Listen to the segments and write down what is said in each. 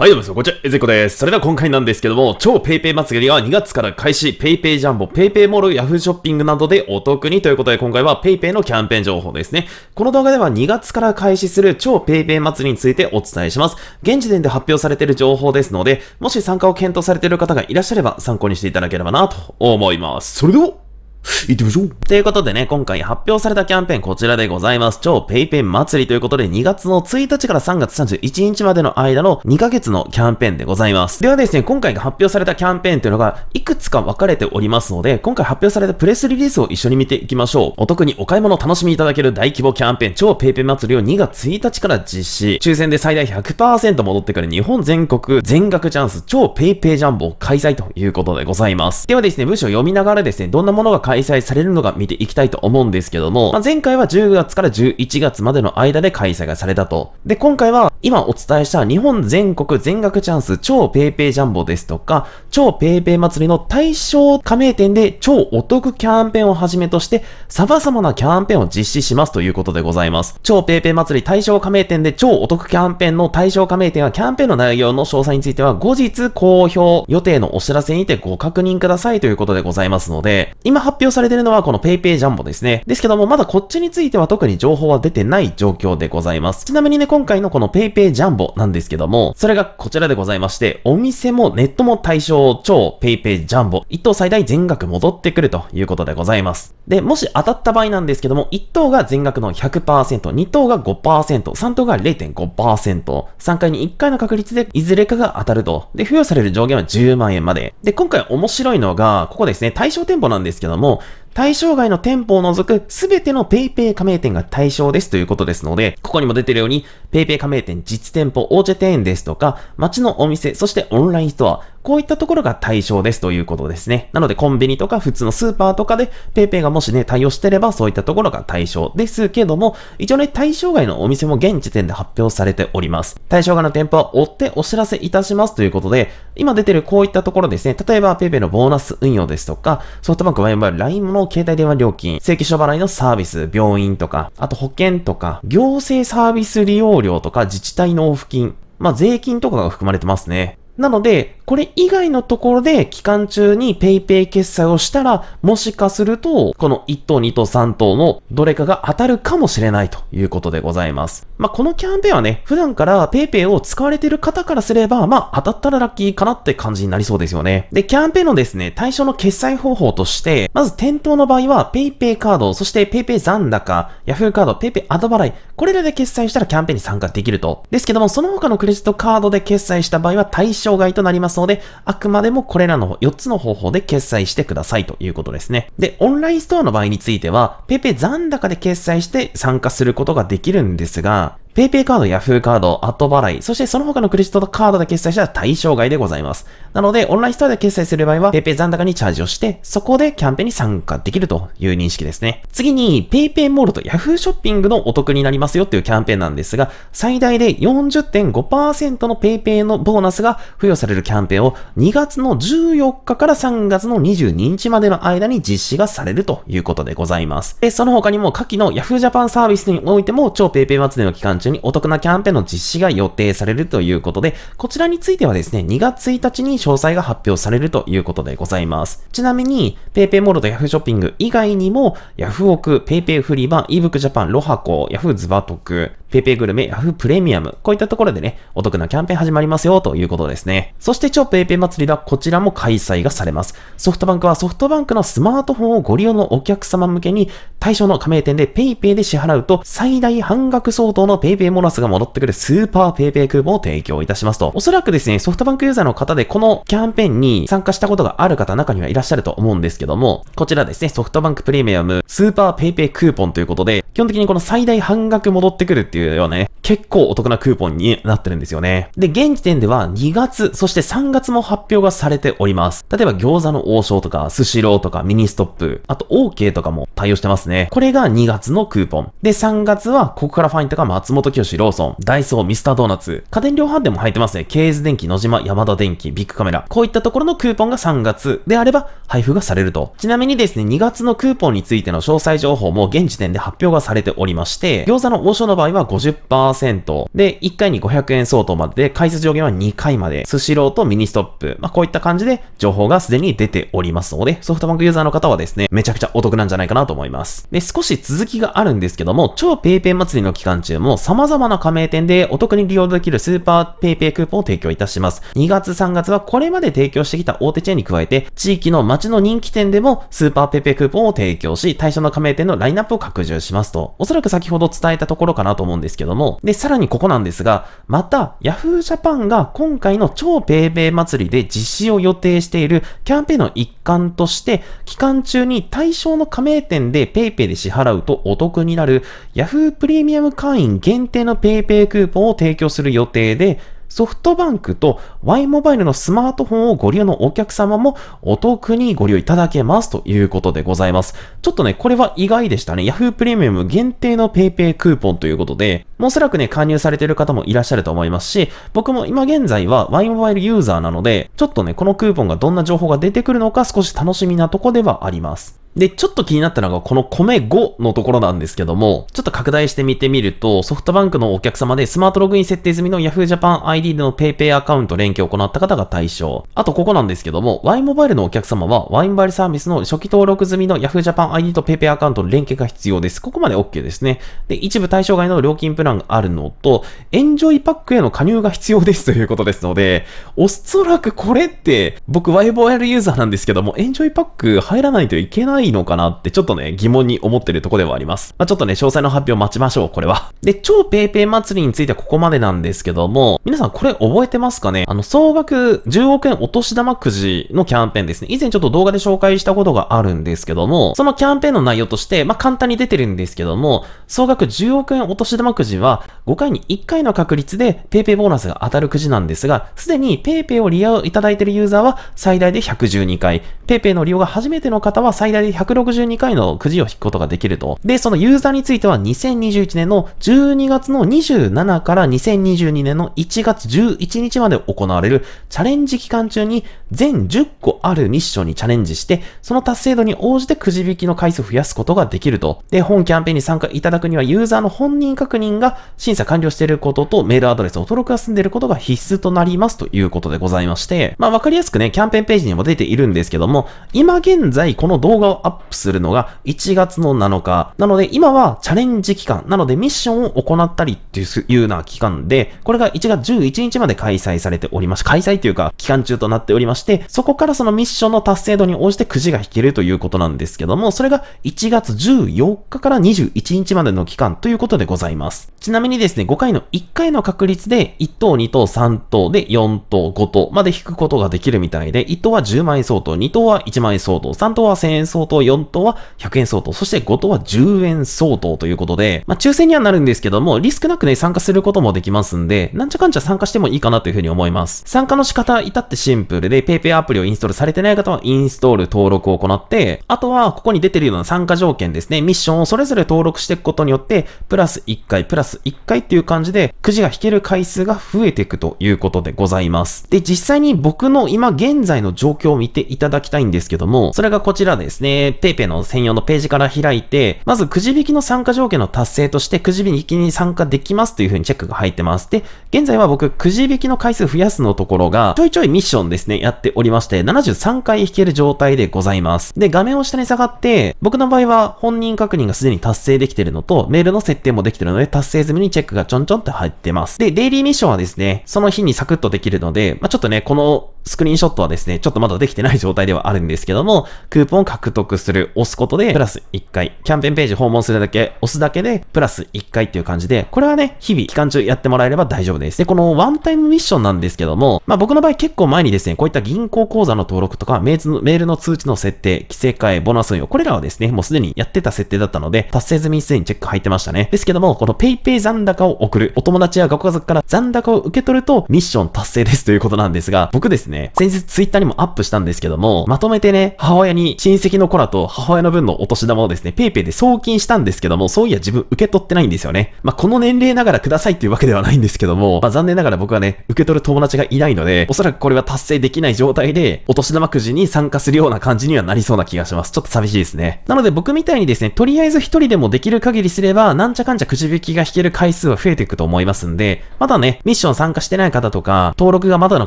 はい、どうも、こんにちは、えぜこです。それでは今回なんですけども、超 PayPay 祭りが2月から開始、PayPay ジャンボ、PayPay モール、Yahoo ショッピングなどでお得にということで、今回は PayPay のキャンペーン情報ですね。この動画では2月から開始する超 PayPay 祭りについてお伝えします。現時点で発表されている情報ですので、もし参加を検討されている方がいらっしゃれば参考にしていただければなと思います。それでは行ってみましょう。ということでね、今回発表されたキャンペーンこちらでございます。超ペイペイ祭りということで、2月の1日から3月31日までの間の2ヶ月のキャンペーンでございます。ではですね、今回発表されたキャンペーンというのが、いくつか分かれておりますので、今回発表されたプレスリリースを一緒に見ていきましょう。お得にお買い物を楽しみいただける大規模キャンペーン、超ペイペイ祭りを2月1日から実施。抽選で最大100%戻ってくる日本全国全額チャンス、超ペイペイジャンボ開催ということでございます。ではですね、文章を読みながらですね、どんなものが開催されるのが見ていきたいと思うんですけども、まあ、前回は10月から11月までの間で開催がされたと。で、今回は今お伝えした日本全国全額チャンス超 paypay ジャンボですとか、超 paypay 祭りの対象加盟店で超お得キャンペーンをはじめとして、様々なキャンペーンを実施しますということでございます。超 paypay 祭り対象加盟店で超お得キャンペーンの対象加盟店はキャンペーンの内容の詳細については後日公表予定のお知らせにてご確認くださいということでございますので、今発表されているのはこの PayPay ジャンボですね。ですけども、まだこっちについては特に情報は出てない状況でございます。ちなみにね、今回のこの PayPay ジャンボなんですけども、それがこちらでございまして、お店もネットも対象超 PayPay ジャンボ、一等最大全額戻ってくるということでございます。で、もし当たった場合なんですけども、1等が全額の100%、2等が5%、3等が0.5%、3回に1回の確率でいずれかが当たると。で、付与される上限は10万円まで。で、今回面白いのが、ここですね、対象店舗なんですけども、non 対象外の店舗を除く全ての PayPay 加盟店が対象ですということですので、ここにも出てるように PayPay 加盟店実店舗、大手店員ですとか、街のお店、そしてオンラインストア、こういったところが対象ですということですね。なのでコンビニとか普通のスーパーとかで PayPay がもしね、対応してればそういったところが対象ですけども、一応ね、対象外のお店も現時点で発表されております。対象外の店舗は追ってお知らせいたしますということで、今出てるこういったところですね、例えば PayPay のボーナス運用ですとか、ソフトバンクンバイ LINE もの携帯電話料金、請求書払いのサービス、病院とか、あと保険とか、行政サービス利用料とか自治体納付金、まあ、税金とかが含まれてますね。なので、これ以外のところで期間中に PayPay 決済をしたら、もしかすると、この1等、2等、3等のどれかが当たるかもしれないということでございます。まあ、このキャンペーンはね、普段から PayPay を使われてる方からすれば、まあ、当たったらラッキーかなって感じになりそうですよね。で、キャンペーンのですね、対象の決済方法として、まず店頭の場合は PayPay カード、そして PayPay 残高、Yahoo カード、PayPay 後払い、これらで決済したらキャンペーンに参加できると。ですけども、その他のクレジットカードで決済した場合は対象障害となりますので、あくまでもこれらの4つの方法で決済してくださいということですね。で、オンラインストアの場合については、PayPay 残高で決済して参加することができるんですが、PayPay カード、Yahoo カード、後払い、そしてその他のクレジットカードで決済したら対象外でございます。なので、オンラインストアで決済する場合は、PayPay 残高にチャージをして、そこでキャンペーンに参加できるという認識ですね。次に、PayPay モールと Yahoo ショッピングのお得になりますよっていうキャンペーンなんですが、最大で40.5%の PayPay のボーナスが付与されるキャンペーンを2月の14日から3月の22日までの間に実施がされるということでございます。で、その他にも、下記の Yahoo パンサービスにおいても、超 PayPay 祭りの期間中緒にお得なキャンペーンの実施が予定されるということで、こちらについてはですね、2月1日に詳細が発表されるということでございます。ちなみに、PayPay モールとヤフーショッピング以外にも、ヤフオク、PayPay フリーバン、イブクジャパン、ロハコ、Yahoo ズバトク、ペイペイグルメ、アフプレミアム、こういったところでね、お得なキャンペーン始まりますよということですね。そして超ペイペイ祭りはこちらも開催がされます。ソフトバンクはソフトバンクのスマートフォンをご利用のお客様向けに、対象の加盟店でペイペイで支払うと、最大半額相当のペイペイモラスが戻ってくるスーパーペイペイクーポンを提供いたしますと。おそらくですね、ソフトバンクユーザーの方でこのキャンペーンに参加したことがある方中にはいらっしゃると思うんですけども、こちらですね、ソフトバンクプレミアム、スーパーペイペイクーポンということで、基本的にこの最大半額戻ってくるっていうていうようなね、結構お得なクーポンになってるんですよね。で、現時点では2月、そして3月も発表がされております。例えば餃子の王将とか、スシローとか、ミニストップ、あと OK とかも対応してますね。これが2月のクーポン。で、3月は、ここからファインとか、松本清ローソン、ダイソー、ミスタードーナツ、家電量販店も入ってますね。ケーズ電機、野島、山田電機、ビッグカメラ。こういったところのクーポンが3月であれば、配布がされると。ちなみにですね、2月のクーポンについての詳細情報も現時点で発表がされておりまして、餃子の王将の場合は50%で、1回に500円相当までで、回数上限は2回まで、スシローとミニストップ、まあ、こういった感じで情報がすでに出ておりますので、ソフトバンクユーザーの方はですね、めちゃくちゃお得なんじゃないかなと思います。で、少し続きがあるんですけども、超 paypay 祭りの期間中も様々な加盟店でお得に利用できるスーパー paypay クーポンを提供いたします。2月3月はこれまで提供してきた大手チェーンに加えて、地域の街の人気店でもスーパー paypay クーポンを提供し、対象の加盟店のラインナップを拡充しますと、おそらく先ほど伝えたところかなと思うんですんですけども、で、さらにここなんですが、また Yahoo Japan が今回の超ペイペイ祭りで実施を予定しているキャンペーンの一環として、期間中に対象の加盟店で PayPay で支払うとお得になる Yahoo プレミアム会員限定の PayPay クーポンを提供する予定で、ソフトバンクと Y モバイルのスマートフォンをご利用のお客様もお得にご利用いただけますということでございます。ちょっとね、これは意外でしたね。Yahoo プレミアム限定の PayPay クーポンということで、もうおそらくね、加入されている方もいらっしゃると思いますし、僕も今現在は Y モバイルユーザーなので、ちょっとね、このクーポンがどんな情報が出てくるのか少し楽しみなとこではあります。で、ちょっと気になったのがこの米5のところなんですけども、ちょっと拡大してみてみると、ソフトバンクのお客様でスマートログイン設定済みの Yahoo Japan ID での PayPay アカウント連携を行った方が対象。あとここなんですけども、Y モバイルのお客様は Y モバイルサービスの初期登録済みの Yahoo Japan ID と PayPay アカウントの連携が必要です。ここまで OK ですね。で、一部対象外の料金プランがあるのと、エンジョイパックへの加入が必要です ということですので、おそらくこれって、僕 Y モバイルユーザーなんですけども、エンジョイパック入らないといけないないのかなってちょっとね、疑問に思ってるとこではあります。まあ、ちょっとね、詳細の発表待ちましょう、これは。で、超 paypay 祭りについてはここまでなんですけども、皆さんこれ覚えてますかねあの、総額10億円お年玉くじのキャンペーンですね。以前ちょっと動画で紹介したことがあるんですけども、そのキャンペーンの内容として、まあ、簡単に出てるんですけども、総額10億円お年玉くじは、5回に1回の確率で paypay ボーナスが当たるくじなんですが、すでに paypay を利用いただいているユーザーは最大で112回、paypay の利用が初めての方は最大でで162回のくじを引くことができると。で、そのユーザーについては2021年の12月の27から2022年の1月11日まで行われるチャレンジ期間中に全10個あるミッションにチャレンジして、その達成度に応じてくじ引きの回数を増やすことができると。で、本キャンペーンに参加いただくにはユーザーの本人確認が審査完了していることとメールアドレスを登録が済んでいることが必須となりますということでございまして、まあわかりやすくね、キャンペーンページにも出ているんですけども、今現在この動画をアップするのが1月の7日。なので今はチャレンジ期間。なのでミッションを行ったりっていうような期間で、これが1月11日まで開催されておりまして、開催というか期間中となっておりまして、そこからそのミッションの達成度に応じてくじが引けるということなんですけども、それが1月14日から21日までの期間ということでございます。ちなみにですね、5回の1回の確率で1等、2等、3等で4等、5等まで引くことができるみたいで、1等は10万円相当、2等は1万円相当、3等は1000円相当、当、4等は100円相当、そして5等は10円相当ということで、まあ、抽選にはなるんですけども、リスクなくね、参加することもできますんで、なんちゃかんちゃ参加してもいいかなというふうに思います。参加の仕方、至ってシンプルで、PayPay アプリをインストールされてない方は、インストール登録を行って、あとは、ここに出てるような参加条件ですね、ミッションをそれぞれ登録していくことによって、プラス1回、プラス1回っていう感じで、くじが引ける回数が増えていくということでございます。で、実際に僕の今現在の状況を見ていただきたいんですけども、それがこちらですね。えー、ペイペイの専用のページから開いて、まずくじ引きの参加条件の達成としてくじ引きに参加できますというふうにチェックが入ってます。で、現在は僕、くじ引きの回数増やすのところが、ちょいちょいミッションですね、やっておりまして、73回引ける状態でございます。で、画面を下に下がって、僕の場合は本人確認がすでに達成できてるのと、メールの設定もできてるので、達成済みにチェックがちょんちょんって入ってます。で、デイリーミッションはですね、その日にサクッとできるので、まあ、ちょっとね、このスクリーンショットはですね、ちょっとまだできてない状態ではあるんですけども、クーポン獲得する、押すことで、プラス1回。キャンペーンページ訪問するだけ、押すだけで、プラス1回っていう感じで、これはね、日々、期間中やってもらえれば大丈夫です。で、このワンタイムミッションなんですけども、まあ僕の場合結構前にですね、こういった銀行口座の登録とか、メールの通知の設定、規制替え、ボーナス運用、これらはですね、もうすでにやってた設定だったので、達成済みすでにチェック入ってましたね。ですけども、この PayPay 残高を送る、お友達やご家族から残高を受け取ると、ミッション達成ですということなんですが、僕ですね、先日 Twitter にもアップしたんですけども、まとめてね、母親に親戚の子と母親の分のお年玉をですね、ペイペイで送金したんですけども、そういや自分受け取ってないんですよね。まあ、この年齢ながらくださいっていうわけではないんですけども、まあ、残念ながら僕はね、受け取る友達がいないので、おそらくこれは達成できない状態で、お年玉くじに参加するような感じにはなりそうな気がします。ちょっと寂しいですね。なので僕みたいにですね、とりあえず一人でもできる限りすれば、なんちゃかんちゃくじ引きが引ける回数は増えていくと思いますんで、まだね、ミッション参加してない方とか、登録がまだの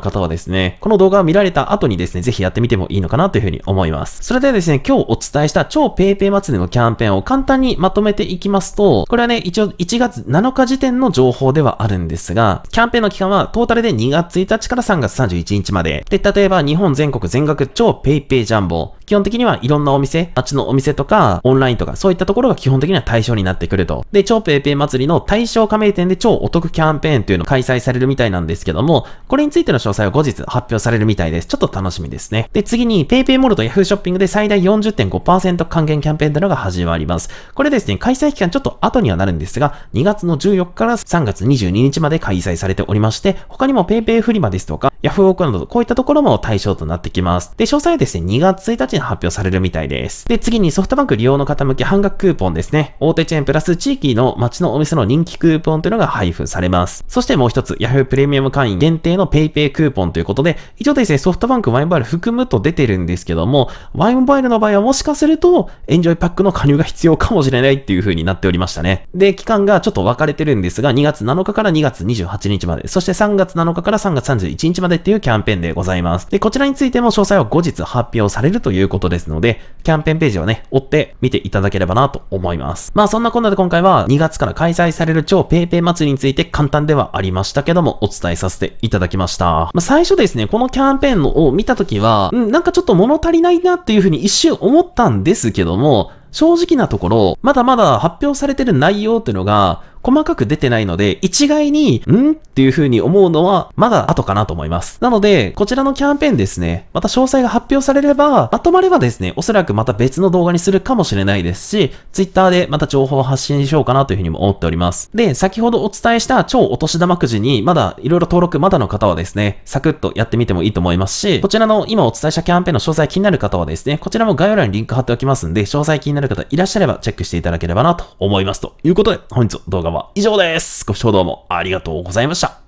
方はですね、この動画を見られた後にですね、ぜひやってみてもいいのかなというふうに思います。それではですね、今日今日お伝えした超 PayPay 祭りのキャンペーンを簡単にまとめていきますと、これはね、一応1月7日時点の情報ではあるんですが、キャンペーンの期間はトータルで2月1日から3月31日まで。で、例えば日本全国全額超 PayPay ジャンボ、基本的にはいろんなお店、街のお店とか、オンラインとか、そういったところが基本的には対象になってくると。で、超 paypay 祭りの対象加盟店で超お得キャンペーンというのを開催されるみたいなんですけども、これについての詳細は後日発表されるみたいです。ちょっと楽しみですね。で、次に PayPay モールと Yahoo ショッピングで最大40.5%還元キャンペーンというのが始まります。これですね、開催期間ちょっと後にはなるんですが、2月の14日から3月22日まで開催されておりまして、他にも PayPay フリマですとか、Yahoo オークなど、こういったところも対象となってきます。で、詳細はですね、2月1日発表されるみたいです。で、次にソフトバンク利用の方向け半額クーポンですね。大手チェーンプラス地域の街のお店の人気クーポンというのが配布されます。そしてもう一つ、Yahoo プレミアム会員限定の PayPay クーポンということで、一応ですね、ソフトバンクワイモバイル含むと出てるんですけども、ワイモバイルの場合はもしかすると、エンジョイパックの加入が必要かもしれないっていう風になっておりましたね。で、期間がちょっと分かれてるんですが、2月7日から2月28日まで、そして3月7日から3月31日までっていうキャンペーンでございます。で、こちらについても詳細は後日発表されるといういうことですので、キャンペーンページはね、追って見ていただければなと思います。まあそんなこんなで今回は2月から開催される超 PayPay 祭りについて簡単ではありましたけども、お伝えさせていただきました。まあ最初ですね、このキャンペーンを見たときは、うん、なんかちょっと物足りないなっていうふうに一瞬思ったんですけども、正直なところ、まだまだ発表されてる内容っていうのが、細かく出てないので、一概に、んっていう風に思うのは、まだ後かなと思います。なので、こちらのキャンペーンですね、また詳細が発表されれば、まとまればですね、おそらくまた別の動画にするかもしれないですし、Twitter でまた情報を発信しようかなという風にも思っております。で、先ほどお伝えした超お年玉くじに、まだ色々登録まだの方はですね、サクッとやってみてもいいと思いますし、こちらの今お伝えしたキャンペーンの詳細気になる方はですね、こちらも概要欄にリンク貼っておきますんで、詳細気になる方いらっしゃればチェックしていただければなと思います。ということで、本日の動画もは以上です。ご視聴どうもありがとうございました。